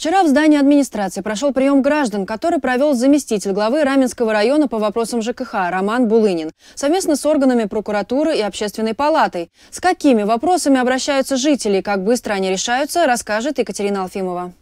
Вчера в здании администрации прошел прием граждан, который провел заместитель главы Раменского района по вопросам ЖКХ Роман Булынин совместно с органами прокуратуры и общественной палатой. С какими вопросами обращаются жители как быстро они решаются, расскажет Екатерина Алфимова.